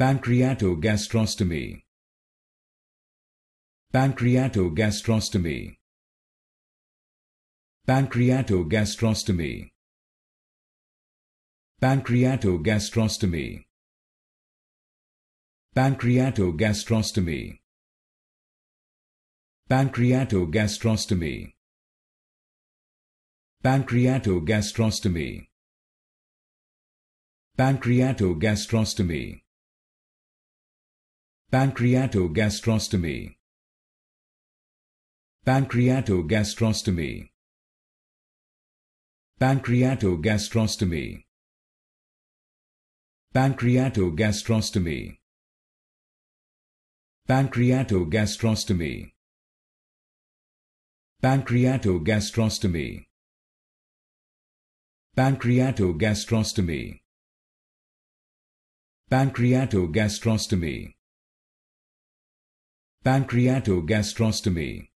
pancreatogastrostomy pancreatogastrostomy pancreatogastrostomy pancreatogastrostomy pancreatogastrostomy pancreatogastrostomy pancreatogastrostomy pancreatogastrostomy pancreatogastrostomy pancreatogastrostomy pancreatogastrostomy pancreatogastrostomy pancreatogastrostomy pancreatogastrostomy pancreatogastrostomy pancreatogastrostomy pancreatogastrostomy